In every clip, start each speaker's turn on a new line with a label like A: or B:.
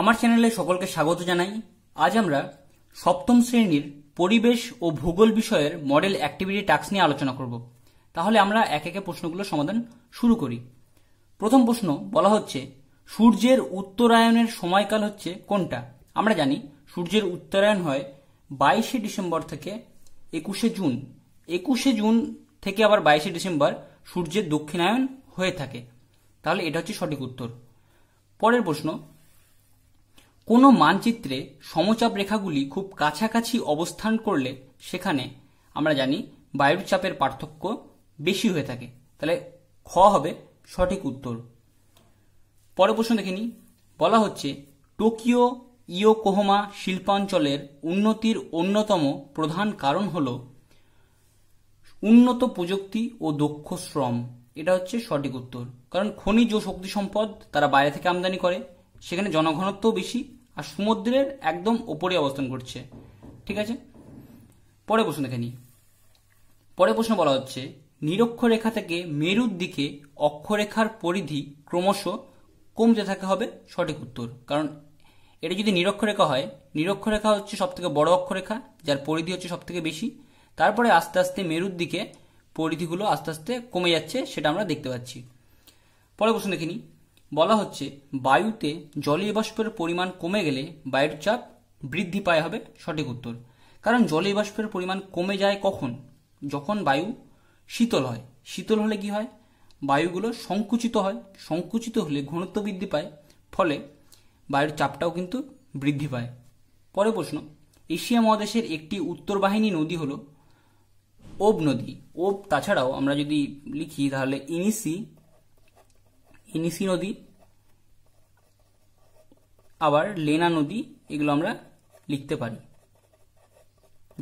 A: আমার চ্যানেলে সকলকে স্বাগত জানাই আজ আমরা সপ্তম শ্রেণীর পরিবেশ ও ভূগোল বিষয়ের মডেল অ্যাক্টিভিটি টাস্ক নিয়ে আলোচনা করব তাহলে আমরা এক একে প্রশ্নগুলো সমাধান শুরু করি প্রথম প্রশ্ন বলা হচ্ছে সূর্যের উত্তরায়ণের সময়কাল হচ্ছে কোনটা আমরা জানি সূর্যের উত্তরায়ণ হয় বাইশে ডিসেম্বর থেকে একুশে জুন একুশে জুন থেকে আবার বাইশে ডিসেম্বর সূর্যের দক্ষিণায়ন হয়ে থাকে তাহলে এটা হচ্ছে সঠিক উত্তর পরের প্রশ্ন কোনো মানচিত্রে সমচাপ রেখাগুলি খুব কাছাকাছি অবস্থান করলে সেখানে আমরা জানি বায়ুর চাপের পার্থক্য বেশি হয়ে থাকে তাহলে খ হবে সঠিক উত্তর পরে প্রশ্ন দেখে বলা হচ্ছে টোকিও ইয়োকোহমা শিল্পাঞ্চলের উন্নতির অন্যতম প্রধান কারণ হল উন্নত প্রযুক্তি ও দক্ষ শ্রম এটা হচ্ছে সঠিক উত্তর কারণ খনিজ ও শক্তি সম্পদ তারা বাইরে থেকে আমদানি করে সেখানে জনঘনত্ব বেশি আর সমুদ্রের একদম ওপরে অবস্থান করছে ঠিক আছে পরে প্রশ্ন দেখে নিই পরে প্রশ্ন বলা হচ্ছে নিরক্ষরেখা থেকে মেরুর দিকে অক্ষরেখার পরিধি ক্রমশ কমতে থাকে হবে সঠিক উত্তর কারণ এটা যদি নিরক্ষরেখা হয় নিরক্ষরেখা হচ্ছে সব থেকে বড় অক্ষরেখা যার পরিধি হচ্ছে সব থেকে বেশি তারপরে আস্তে আস্তে মেরুর দিকে পরিধিগুলো আস্তে আস্তে কমে যাচ্ছে সেটা আমরা দেখতে পাচ্ছি পরে প্রশ্ন দেখিনি বলা হচ্ছে বায়ুতে জলীয় বাষ্পের পরিমাণ কমে গেলে বায়ুর চাপ বৃদ্ধি পায় হবে সঠিক উত্তর কারণ জলীয় বাষ্পের পরিমাণ কমে যায় কখন যখন বায়ু শীতল হয় শীতল হলে কি হয় বায়ুগুলো সংকুচিত হয় সংকুচিত হলে ঘনত্ব বৃদ্ধি পায় ফলে বায়ুর চাপটাও কিন্তু বৃদ্ধি পায় পরে প্রশ্ন এশিয়া মহাদেশের একটি উত্তর বাহিনী নদী হল ওব নদী ওব তাছাড়াও আমরা যদি লিখি তাহলে ইনিসি ইনিসি নদী আবার লেনা নদী এগুলো আমরা লিখতে পারি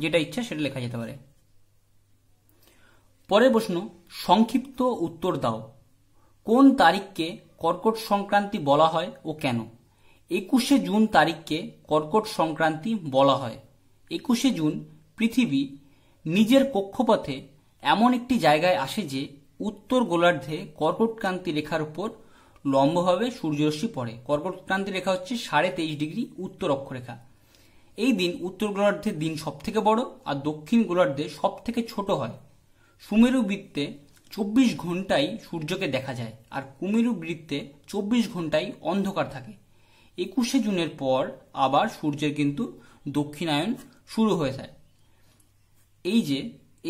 A: যেটা ইচ্ছা সেটা লেখা যেতে পারে পরের প্রশ্ন সংক্ষিপ্ত উত্তর দাও কোন তারিখকে কর্কট সংক্রান্তি বলা হয় ও কেন একুশে জুন তারিখকে কর্কট সংক্রান্তি বলা হয় একুশে জুন পৃথিবী নিজের কক্ষপথে এমন একটি জায়গায় আসে যে উত্তর গোলার্ধে কর্কটক্রান্তি রেখার উপর লম্বভাবে সূর্যরশ্মি পড়ে কর্কটক্রান্তি রেখা হচ্ছে সাড়ে তেইশ ডিগ্রি উত্তর অক্ষরেখা এই দিন উত্তর গোলার্ধের দিন সবথেকে বড় আর দক্ষিণ গোলার্ধে সবথেকে ছোট হয় সুমেরু বৃত্তে চব্বিশ ঘন্টায় সূর্যকে দেখা যায় আর কুমেরু বৃত্তে চব্বিশ ঘন্টায় অন্ধকার থাকে একুশে জুনের পর আবার সূর্যের কিন্তু দক্ষিণায়ন শুরু হয়ে যায় এই যে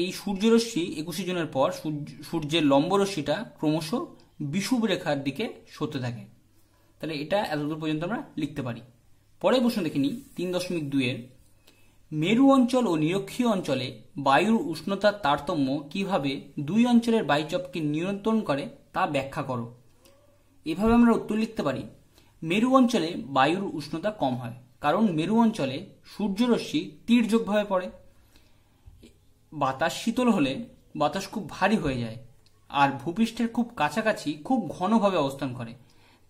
A: এই সূর্যরশ্মি একুশে জনের পর সূর্যের লম্বরশ্মিটা ক্রমশ বিষুব রেখার দিকে সরতে থাকে তাহলে এটা এতদূর পর্যন্ত আমরা লিখতে পারি পরে প্রশ্ন দেখে নিই তিন দশমিক দুইয়ের মেরু অঞ্চল ও নিরক্ষীয় অঞ্চলে বায়ুর উষ্ণতার তারতম্য কিভাবে দুই অঞ্চলের বায়ুচপকে নিয়ন্ত্রণ করে তা ব্যাখ্যা করো এভাবে আমরা উত্তর লিখতে পারি মেরু অঞ্চলে বায়ুর উষ্ণতা কম হয় কারণ মেরু অঞ্চলে সূর্যরশ্মি তীর্যোগভাবে পড়ে বাতাস শীতল হলে বাতাস খুব ভারী হয়ে যায় আর ভূপৃষ্ঠের খুব কাছাকাছি খুব ঘনভাবে অবস্থান করে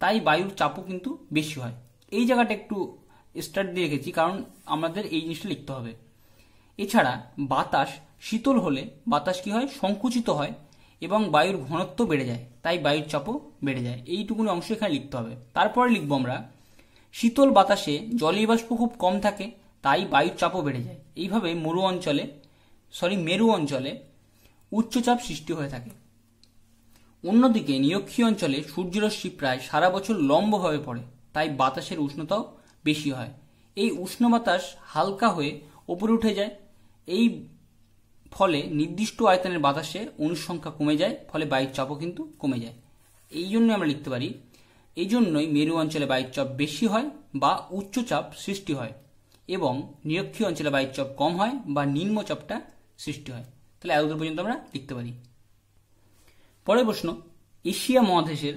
A: তাই বায়ুর চাপও কিন্তু বেশি হয় এই জায়গাটা একটু স্টার্ট দিয়ে রেখেছি কারণ আমাদের এই জিনিসটা লিখতে হবে এছাড়া বাতাস শীতল হলে বাতাস কি হয় সংকুচিত হয় এবং বায়ুর ঘনত্ব বেড়ে যায় তাই বায়ুর চাপও বেড়ে যায় এইটুকুনি অংশ এখানে লিখতে হবে তারপরে লিখবো আমরা শীতল বাতাসে জলীয় বাষ্প খুব কম থাকে তাই বায়ুর চাপও বেড়ে যায় এইভাবে মরু অঞ্চলে সরি মেরু অঞ্চলে উচ্চচাপ সৃষ্টি হয়ে থাকে অন্যদিকে নিরক্ষীয় অঞ্চলে সূর্যরশ্মি প্রায় সারা বছর লম্বভাবে পড়ে তাই বাতাসের উষ্ণতাও বেশি হয় এই উষ্ণ বাতাস হালকা হয়ে ওপরে উঠে যায় এই ফলে নির্দিষ্ট আয়তনের বাতাসে অনুসংখ্যা কমে যায় ফলে বায়ুর চাপও কিন্তু কমে যায় এই জন্য আমরা লিখতে পারি এই জন্যই মেরু অঞ্চলে বায়ুর চাপ বেশি হয় বা উচ্চচাপ সৃষ্টি হয় এবং নিরক্ষীয় অঞ্চলে বায়ুর চাপ কম হয় বা নিম্নচাপটা সৃষ্টি হয় তাহলে এতদূর পর্যন্ত আমরা লিখতে পারি পরের প্রশ্ন এশিয়া মহাদেশের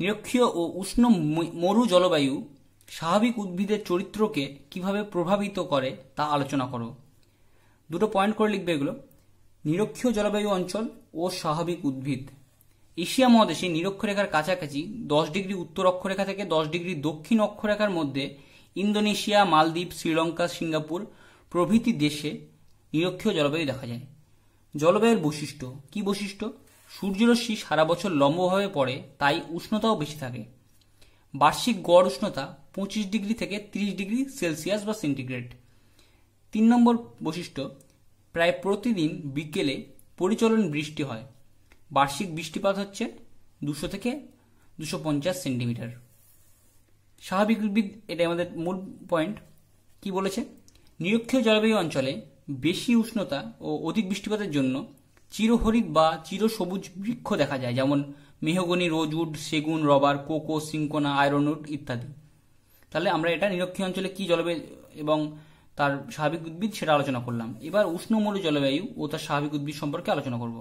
A: নিরক্ষীয় ও উষ্ণ মরু জলবায়ু স্বাভাবিক উদ্ভিদের চরিত্রকে কিভাবে প্রভাবিত করে তা আলোচনা করো দুটো পয়েন্ট করে লিখবে এগুলো নিরক্ষীয় জলবায়ু অঞ্চল ও স্বাভাবিক উদ্ভিদ এশিয়া মহাদেশে নিরক্ষরেখার কাছাকাছি দশ ডিগ্রি উত্তর অক্ষরেখা থেকে দশ ডিগ্রি দক্ষিণ অক্ষরেখার মধ্যে ইন্দোনেশিয়া মালদ্বীপ শ্রীলঙ্কা সিঙ্গাপুর প্রভৃতি দেশে নিরক্ষীয় জলবায়ু দেখা যায় জলবায়ুর বৈশিষ্ট্য কি বৈশিষ্ট্য সূর্যরশ্মি সারা বছর লম্বভাবে পড়ে তাই উষ্ণতাও বেশি থাকে বার্ষিক গড় উষ্ণতা পঁচিশ ডিগ্রি থেকে ৩০ ডিগ্রি সেলসিয়াস বা সেন্টিগ্রেড তিন নম্বর বৈশিষ্ট্য প্রায় প্রতিদিন বিকেলে পরিচলন বৃষ্টি হয় বার্ষিক বৃষ্টিপাত হচ্ছে দুশো থেকে দুশো পঞ্চাশ সেন্টিমিটার স্বাভাবিক উদ্ভিদ এটা আমাদের মূল পয়েন্ট কি বলেছে নিরক্ষীয় জলবায়ু অঞ্চলে বেশি উষ্ণতা ও অধিক বৃষ্টিপাতের জন্য চিরহরিত বা চিরসবুজ বৃক্ষ দেখা যায় যেমন মেহগনি রোজউড সেগুন রবার কোকো সিঙ্কোনা আয়রনউড ইত্যাদি তাহলে আমরা এটা নিরক্ষীয় অঞ্চলে কি জলবায়ু এবং তার স্বাভাবিক উদ্ভিদ সেটা আলোচনা করলাম এবার উষ্ণমূল জলবায়ু ও তার স্বাভাবিক উদ্ভিদ সম্পর্কে আলোচনা করব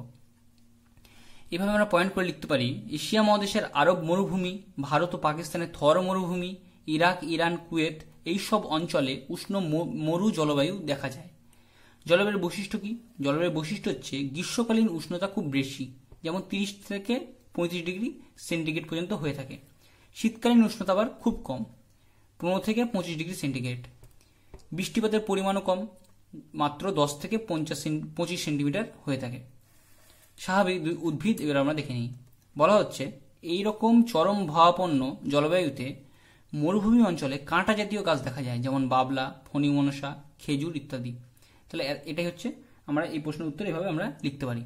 A: এভাবে আমরা পয়েন্ট করে লিখতে পারি এশিয়া মহাদেশের আরব মরুভূমি ভারত ও পাকিস্তানের থর মরুভূমি ইরাক ইরান কুয়েত এইসব অঞ্চলে উষ্ণ মরু জলবায়ু দেখা যায় জলবায়ুর বৈশিষ্ট্য কি জলবায়ুর বৈশিষ্ট্য হচ্ছে গ্রীষ্মকালীন উষ্ণতা খুব বেশি যেমন তিরিশ থেকে পঁয়ত্রিশ ডিগ্রি সেন্টিগ্রেড পর্যন্ত হয়ে থাকে শীতকালীন উষ্ণতা আবার খুব কম পনেরো থেকে পঁচিশ ডিগ্রি সেন্টিগ্রেড বৃষ্টিপাতের পরিমাণও কম মাত্র দশ থেকে পঞ্চাশ পঁচিশ সেন্টিমিটার হয়ে থাকে স্বাভাবিক উদ্ভিদ এবার আমরা দেখে নিই বলা হচ্ছে এই রকম চরম ভাবাপন্ন জলবায়ুতে মরুভূমি অঞ্চলে কাঁটা জাতীয় গাছ দেখা যায় যেমন বাবলা ফণিমনসা খেজুর ইত্যাদি তাহলে এটাই হচ্ছে আমরা এই প্রশ্নের উত্তর এভাবে আমরা লিখতে পারি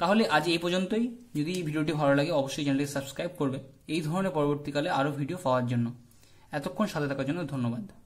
A: তাহলে আজ এই পর্যন্তই যদি এই ভিডিওটি ভালো লাগে অবশ্যই চ্যানেলটি সাবস্ক্রাইব করবে এই ধরনের পরবর্তীকালে আরও ভিডিও পাওয়ার জন্য এতক্ষণ সাথে থাকার জন্য ধন্যবাদ